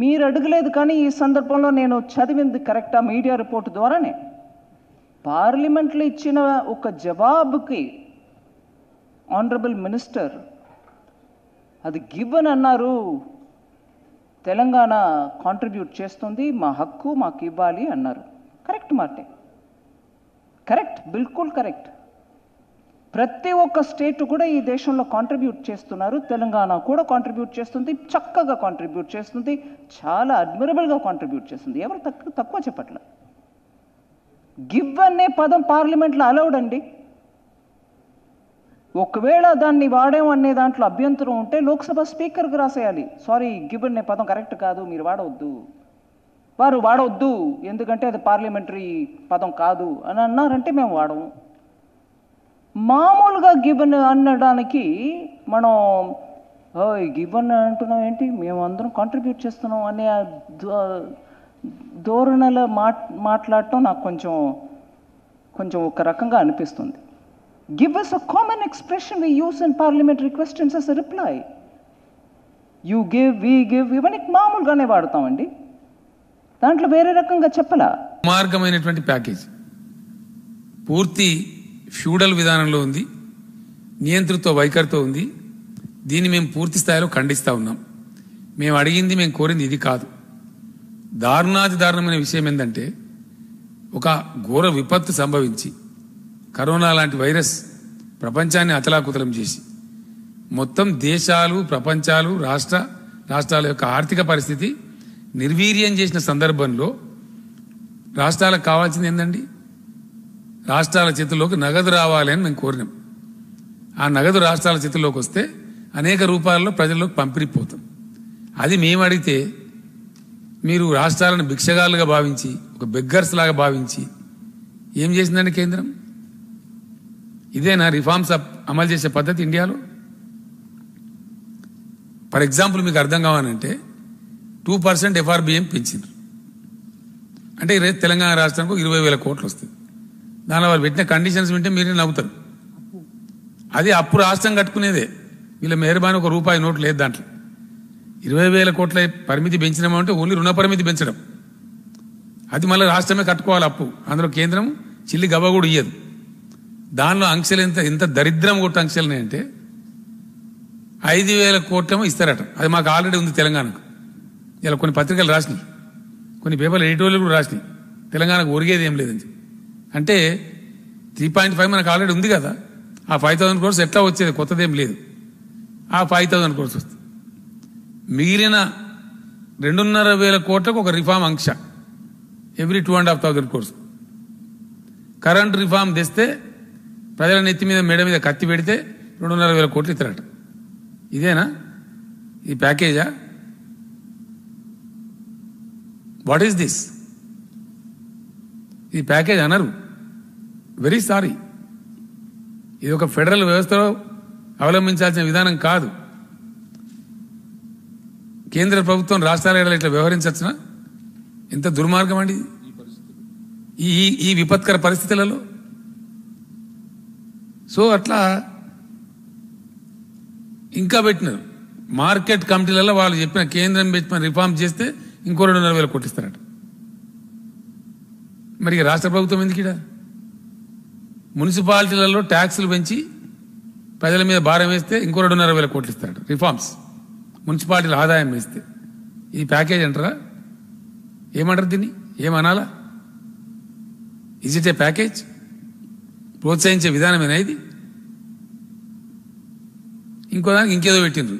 మీరు అడగలేదు కానీ ఈ సందర్భంలో నేను చదివింది కరెక్టా మీడియా రిపోర్ట్ ద్వారానే పార్లమెంట్లో ఇచ్చిన ఒక జవాబుకి ఆనరబుల్ మినిస్టర్ అది అని అన్నారు తెలంగాణ కాంట్రిబ్యూట్ చేస్తుంది మా హక్కు మాకు ఇవ్వాలి అన్నారు కరెక్ట్ మాటే కరెక్ట్ బిల్కుల్ కరెక్ట్ ప్రతి ఒక్క స్టేట్ కూడా ఈ దేశంలో కాంట్రిబ్యూట్ చేస్తున్నారు తెలంగాణ కూడా కాంట్రిబ్యూట్ చేస్తుంది చక్కగా కాంట్రిబ్యూట్ చేస్తుంది చాలా అడ్మిరబుల్గా కాంట్రిబ్యూట్ చేస్తుంది ఎవరు తక్కువ తక్కువ చెప్పట్ల గివ్ అనే పదం పార్లమెంట్లో అలౌడ్ అండి ఒకవేళ దాన్ని వాడాం అనే దాంట్లో అభ్యంతరం ఉంటే లోక్సభ స్పీకర్కి రాసేయాలి సారీ గివ్ అనే పదం కరెక్ట్ కాదు మీరు వాడవద్దు వారు వాడవద్దు ఎందుకంటే అది పార్లమెంటరీ పదం కాదు అని అన్నారంటే మేము వాడము మామూలుగా గిబన్ అనడానికి మనం గిబన్ అంటున్నాం ఏంటి మేము అందరం కాంట్రిబ్యూట్ చేస్తున్నాం అనే ధోరణిలో మాట్ మాట్లాడటం నాకు కొంచెం కొంచెం ఒక రకంగా అనిపిస్తుంది give us a common expression we use in parliamentary questions us reply you give we give ఇవన్నీ మామూలుగానే వాడతామండి దాంట్లో వేరే రకంగా చెప్పలా మార్గమైనటువంటి ప్యాకేజ్ పూర్తి ఫ్యూడల్ విధానంలో ఉంది నియంతృత్వ వైఖరితో ఉంది దీన్ని మేము పూర్తి స్థాయిలో ఖండిస్తూ ఉన్నాం మేము అడిగింది మేము కోరింది ఇది కాదు దారుణాది దారుణమైన విషయం ఏంటంటే ఒక ఘోర విపత్తు సంభవించి కరోనా లాంటి వైరస్ ప్రపంచాన్ని అతలాకుతలం చేసి మొత్తం దేశాలు ప్రపంచాలు రాష్ట్ర రాష్ట్రాల యొక్క ఆర్థిక పరిస్థితి నిర్వీర్యం చేసిన సందర్భంలో రాష్ట్రాలకు కావాల్సింది ఏంటండి రాష్ట్రాల చేతుల్లోకి నగదు రావాలి అని మేము కోరినాం ఆ నగదు రాష్ట్రాల చేతుల్లోకి వస్తే అనేక రూపాల్లో ప్రజల్లోకి పంపిణీ పోతాం అది మేము అడిగితే మీరు రాష్ట్రాలను భిక్షగాలుగా భావించి ఒక బెగ్గర్స్ లాగా భావించి ఏం చేసిందండి కేంద్రం ఇదేనా రిఫార్మ్స్ అమలు చేసే పద్ధతి ఇండియాలో ఫర్ ఎగ్జాంపుల్ మీకు అర్థం కావాలంటే టూ పర్సెంట్ ఎఫ్ఆర్బిఎం పెంచిండ్రు అంటే రేపు తెలంగాణ రాష్ట్రానికి ఇరవై వేల కోట్లు వస్తుంది దాని వాళ్ళు పెట్టిన కండిషన్స్ వింటే మీరే నవ్వుతారు అది అప్పు రాష్ట్రం కట్టుకునేదే వీళ్ళ మెహర్బాన్ ఒక రూపాయి నోట్ లేదు దాంట్లో ఇరవై వేల కోట్ల పరిమితి పెంచినామంటే ఓన్లీ రుణ పరిమితి పెంచడం అది మళ్ళీ రాష్ట్రమే కట్టుకోవాలి అప్పు అందులో కేంద్రం చిల్లి గబ కూడా ఇయ్యదు దానిలో అంక్షలు ఎంత ఇంత దరిద్రం కొట్టే అంక్షలు అంటే ఐదు వేల కోట్లేమో ఇస్తారట అది మాకు ఆల్రెడీ ఉంది తెలంగాణకు ఇలా కొన్ని పత్రికలు రాసినాయి కొన్ని పేపర్లు ఎడిటోరియల్ కూడా రాసినాయి తెలంగాణకు ఒరిగేది ఏం లేదని అంటే త్రీ పాయింట్ ఫైవ్ మనకు ఆల్రెడీ ఉంది కదా ఆ ఫైవ్ థౌసండ్ కోర్స్ ఎట్లా వచ్చేది కొత్తదేం లేదు ఆ ఫైవ్ థౌసండ్ కోర్స్ వస్తుంది మిగిలిన రెండున్నర వేల కోట్లకు ఒక రిఫార్మ్ అంశ every two and half thousand crores current reform తెస్తే ప్రజల నెత్తి మీద మెడ మీద కత్తి పెడితే రెండున్నర వేల కోట్లు ఇతరట ఇదేనా ఈ ప్యాకేజా వాట్ ఈస్ దిస్ ఈ ప్యాకేజ్ అనరు వెరీ సారీ ఇది ఒక ఫెడరల్ వ్యవస్థలో అవలంబించాల్సిన విధానం కాదు కేంద్ర ప్రభుత్వం రాష్ట్రాల ఏడాది ఇట్లా వ్యవహరించచ్చిన ఎంత దుర్మార్గం అండి ఈ ఈ విపత్కర పరిస్థితులలో సో అట్లా ఇంకా పెట్టినారు మార్కెట్ కమిటీలలో వాళ్ళు చెప్పిన కేంద్రం పెట్టిన రిఫార్మ్ చేస్తే ఇంకో రెండున్నర వేల కోట్లు ఇస్తారట మరి రాష్ట్ర ప్రభుత్వం ఎందుకు మున్సిపాలిటీలలో ట్యాక్సులు పెంచి ప్రజల మీద భారం వేస్తే ఇంకో రెండున్నర వేల కోట్లు ఇస్తాడు రిఫార్మ్స్ మున్సిపాలిటీల ఆదాయం వేస్తే ఈ ప్యాకేజ్ అంటారా ఏమంటారు దీన్ని ఏమనాలా ఇజ్ ఇట్ ఏ ప్యాకేజ్ ప్రోత్సహించే విధానమేనా ఇది ఇంకో దానికి ఇంకేదో పెట్టిండ్రు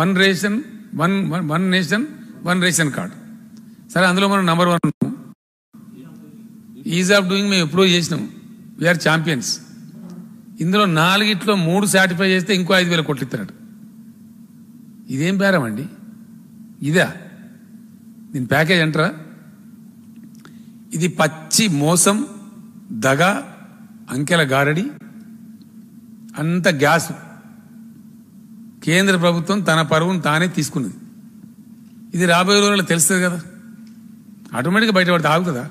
one ration one one nation one ration card సరే అందులో మనం number one ease of doing మేము ఎప్పుడూ చేసినాం వీఆర్ ఛాంపియన్స్ ఇందులో నాలుగిట్లో మూడు సాటిఫై చేస్తే ఇంకో ఐదు వేల కోట్లు ఇస్తున్నాడు ఇదేం పేరం అండి ఇదా దీని ప్యాకేజ్ అంటారా ఇది పచ్చి మోసం దగ అంకెల గారడి అంత గ్యాస్ కేంద్ర ప్రభుత్వం తన పరువును తానే తీసుకున్నది ఇది రాబోయే రోజుల్లో తెలుస్తుంది కదా ఆటోమేటిక్గా బయటపడితే ఆగుతుందా